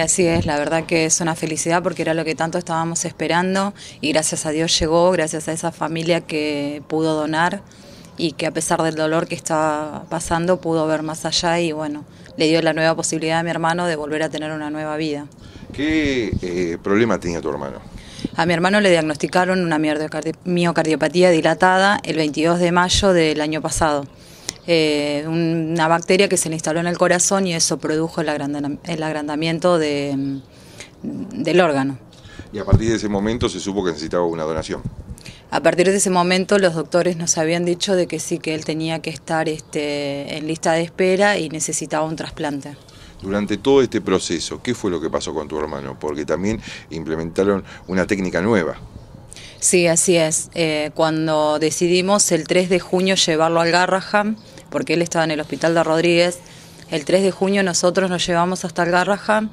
así es, la verdad que es una felicidad porque era lo que tanto estábamos esperando y gracias a Dios llegó, gracias a esa familia que pudo donar y que a pesar del dolor que estaba pasando pudo ver más allá y bueno, le dio la nueva posibilidad a mi hermano de volver a tener una nueva vida. ¿Qué eh, problema tenía tu hermano? A mi hermano le diagnosticaron una miocardiopatía dilatada el 22 de mayo del año pasado. Eh, una bacteria que se le instaló en el corazón y eso produjo el, agrandamiento mm, del órgano. Y a partir de ese momento se supo que necesitaba una donación. A partir de ese momento los doctores nos habían dicho de que sí, que él tenía que estar este, en lista de espera y necesitaba un trasplante durante todo este proceso, ¿qué fue lo que pasó con tu hermano? Porque también implementaron una técnica nueva. Sí, así es. Eh, cuando decidimos el 3 de junio llevarlo al Garraham, porque él estaba en el hospital de Rodríguez. El 3 de junio nosotros nos llevamos hasta el Garrahan,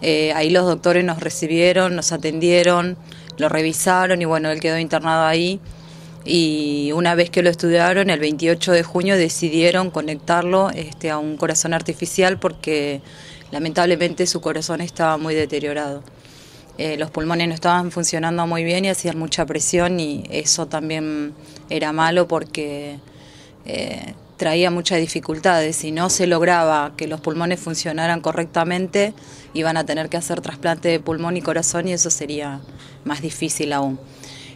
eh, ahí los doctores nos recibieron, nos atendieron, lo revisaron y bueno, él quedó internado ahí. Y una vez que lo estudiaron, el 28 de junio decidieron conectarlo este, a un corazón artificial porque lamentablemente su corazón estaba muy deteriorado. Eh, los pulmones no estaban funcionando muy bien y hacían mucha presión y eso también era malo porque eh, traía muchas dificultades. Si no se lograba que los pulmones funcionaran correctamente, iban a tener que hacer trasplante de pulmón y corazón y eso sería más difícil aún.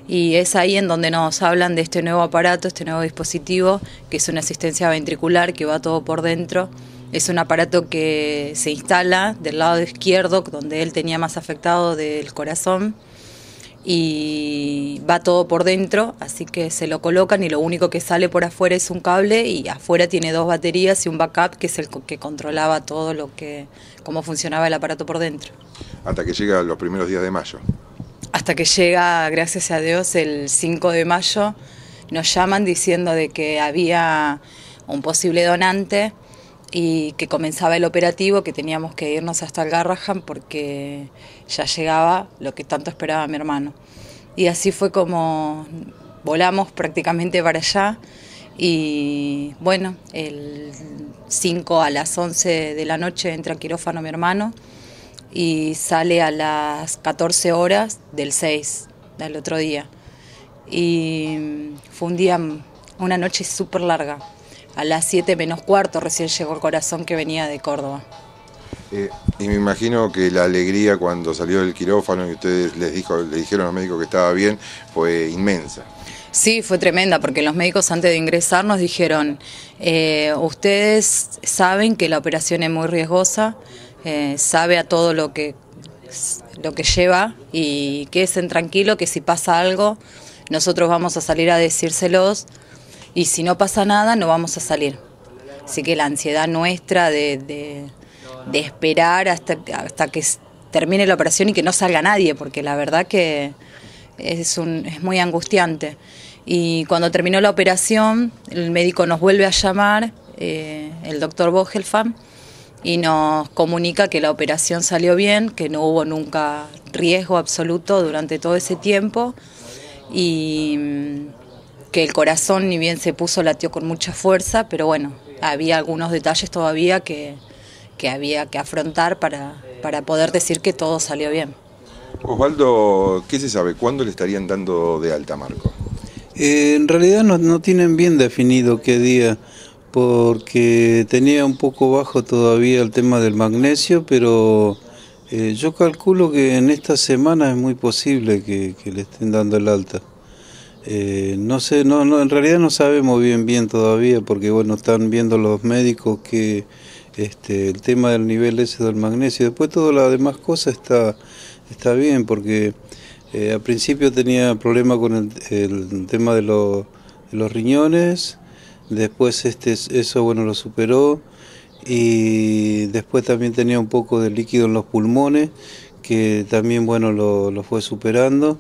Y es ahí en donde nos hablan de este nuevo aparato, este nuevo dispositivo, que es una asistencia ventricular que va todo por dentro. Es un aparato que se instala del lado izquierdo, donde él tenía más afectado del corazón y va todo por dentro, así que se lo colocan y lo único que sale por afuera es un cable y afuera tiene dos baterías y un backup que es el que controlaba todo lo que cómo funcionaba el aparato por dentro. Hasta que llega los primeros días de mayo. Hasta que llega, gracias a Dios, el 5 de mayo nos llaman diciendo de que había un posible donante y que comenzaba el operativo, que teníamos que irnos hasta el Garrahan porque ya llegaba lo que tanto esperaba mi hermano. Y así fue como volamos prácticamente para allá y bueno, el 5 a las 11 de la noche entra en quirófano mi hermano y sale a las 14 horas del 6, del otro día. Y fue un día, una noche súper larga a las 7 menos cuarto recién llegó el corazón que venía de Córdoba. Eh, y me imagino que la alegría cuando salió del quirófano y ustedes les, dijo, dijeron a los médicos que estaba bien fue inmensa. Sí, fue tremenda, porque los médicos antes de ingresar nos dijeron, eh, ustedes saben que la operación es muy riesgosa, eh, sabe a todo lo que, lo que lleva y que quédense tranquilo que si pasa algo, nosotros vamos a salir a decírselos y si no pasa nada no vamos a salir. Así que la ansiedad nuestra de, esperar hasta, hasta que termine la operación y que no salga nadie, porque la verdad que es, un, es muy angustiante. Y cuando terminó la operación, el médico nos vuelve a llamar, eh, el doctor Bogelfam, y nos comunica que la operación salió bien, que no hubo nunca riesgo absoluto durante todo ese tiempo. Y que el corazón, ni bien se puso, latió con mucha fuerza, pero bueno, había algunos detalles todavía que, había que afrontar para, para poder decir que todo salió bien. Osvaldo, ¿qué se sabe? ¿Cuándo le estarían dando de alta, Marco? Eh, en realidad no, tienen bien definido qué día, porque tenía un poco bajo todavía el tema del magnesio, pero eh, yo calculo que en esta semana es muy posible que le estén dando el alta. Eh, no sé, no, no, en realidad no sabemos bien bien todavía, porque bueno, están viendo los médicos que este, el tema del nivel ese del magnesio, después todas las demás cosas está, está bien, porque eh, al principio tenía problema con el, tema de, los riñones, después este, eso bueno lo superó, y después también tenía un poco de líquido en los pulmones, que también bueno lo, lo fue superando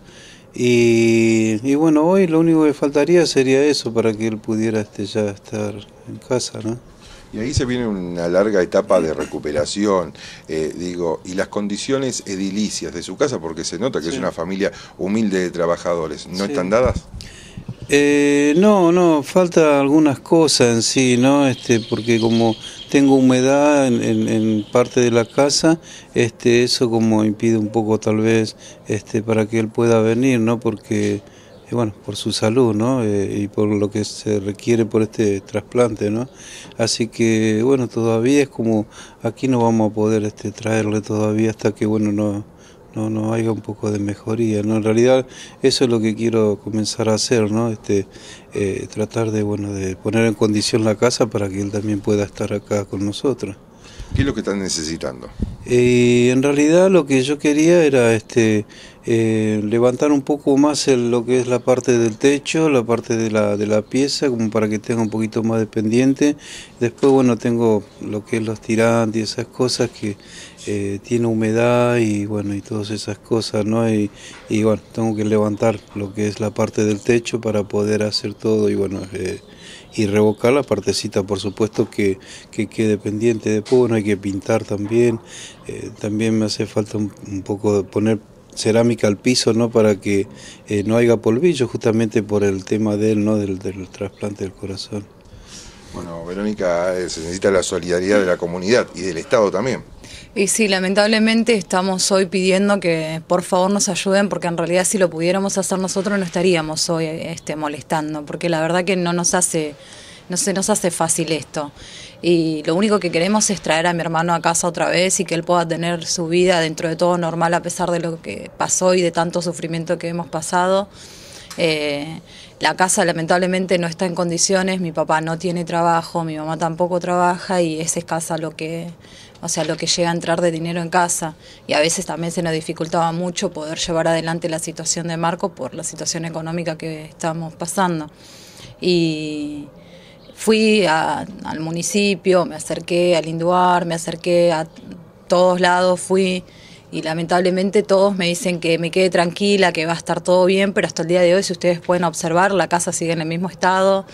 y, y, bueno, hoy lo único que faltaría sería eso para que él pudiera este, ya estar en casa, ¿no? Y ahí se viene una larga etapa de recuperación, eh, digo, y las condiciones edilicias de su casa, porque se nota que es una familia humilde de trabajadores, ¿no están dadas? Eh, no, no, falta algunas cosas en sí, ¿no? Este, porque como tengo humedad en, parte de la casa, este, eso como impide un poco tal vez este, para que él pueda venir, ¿no? Porque, eh, bueno, por su salud, ¿no? Eh, y por lo que se requiere por este trasplante, ¿no? Así que, bueno, todavía es como, aquí no vamos a poder este, traerle todavía hasta que, bueno, no no, no haya un poco de mejoría. ¿no? En realidad eso es lo que quiero comenzar a hacer, ¿no? este, eh, tratar de, bueno, de poner en condición la casa para que él también pueda estar acá con nosotros. ¿Qué es lo que están necesitando? Eh, en realidad lo que yo quería era este, eh, levantar un poco más lo que es la parte del techo, la parte de la, de la pieza, como para que tenga un poquito más de pendiente. Después, bueno, tengo lo que es los tirantes y esas cosas que eh, tiene humedad y bueno, y todas esas cosas, ¿no? Y, y, bueno, tengo que levantar lo que es la parte del techo para poder hacer todo y bueno, eh, y revocar la partecita, por supuesto, que, que quede pendiente. Después, no hay que pintar también. Eh, también me hace falta un, poco poner cerámica al piso, ¿no? Para que no haya polvillo, justamente por el tema de él, ¿no? Del, del trasplante del corazón. Bueno, Verónica, se necesita la solidaridad de la comunidad y del Estado también. Y sí, lamentablemente estamos hoy pidiendo que por favor nos ayuden porque en realidad si lo pudiéramos hacer nosotros no estaríamos hoy este, molestando, porque la verdad que no nos hace no se nos hace fácil esto. Y lo único que queremos es traer a mi hermano a casa otra vez y que él pueda tener su vida dentro de todo normal a pesar de lo que pasó y de tanto sufrimiento que hemos pasado. Eh, la casa lamentablemente no está en condiciones, mi papá no tiene trabajo, mi mamá tampoco trabaja y es escasa lo que, o sea, lo que llega a entrar de dinero en casa. Y a veces también se nos dificultaba mucho poder llevar adelante la situación de Marco por la situación económica que estamos pasando. Y fui al municipio, me acerqué al Induar, me acerqué a todos lados, fui y lamentablemente todos me dicen que me quede tranquila, que va a estar todo bien, pero hasta el día de hoy, si ustedes pueden observar, la casa sigue en el mismo estado,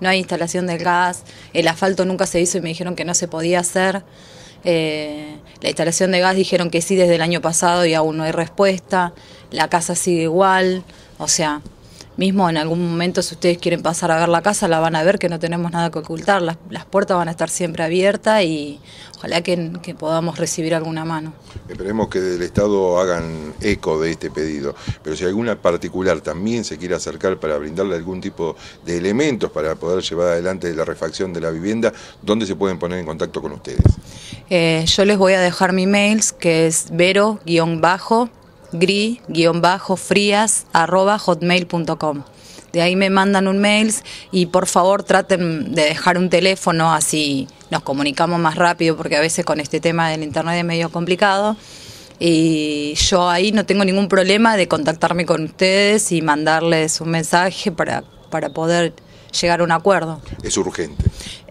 no hay instalación del gas, el asfalto nunca se hizo y me dijeron que no se podía hacer. Eh, la instalación de gas dijeron que sí desde el año pasado y aún no hay respuesta. La casa sigue igual. O sea, mismo en algún momento si ustedes quieren pasar a ver la casa, la van a ver que no tenemos nada que ocultar. Las, las puertas van a estar siempre abiertas y ojalá que, podamos recibir alguna mano. Esperemos que del Estado hagan eco de este pedido, pero si alguna particular también se quiere acercar para brindarle algún tipo de elementos para poder llevar adelante la refacción de la vivienda, ¿dónde se pueden poner en contacto con ustedes? Eh, yo les voy a dejar mi mail, que es vero-gri-frías-hotmail.com de ahí me mandan un mail y por favor traten de dejar un teléfono así nos comunicamos más rápido porque a veces con este tema del internet es medio complicado. Y yo ahí no tengo ningún problema de contactarme con ustedes y mandarles un mensaje para, para poder llegar a un acuerdo. Es urgente.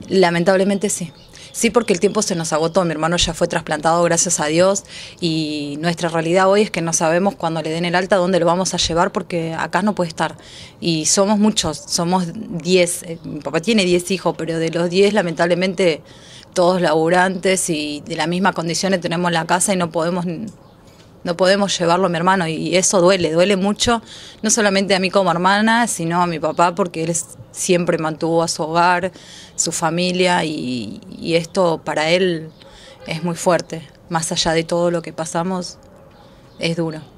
Lamentablemente sí. Sí, porque el tiempo se nos agotó. Mi hermano ya fue trasplantado, gracias a Dios. Y nuestra realidad hoy es que no sabemos cuando le den el alta dónde lo vamos a llevar porque acá no puede estar. Y somos muchos, somos 10. Eh, mi papá tiene 10 hijos, pero de los 10, lamentablemente, todos laburantes y de la misma condición tenemos la casa y no podemos no podemos llevarlo a mi hermano y eso duele, duele mucho, no solamente a mí como hermana, sino a mi papá porque él siempre mantuvo a su hogar, su familia y, y esto para él es muy fuerte, más allá de todo lo que pasamos, es duro.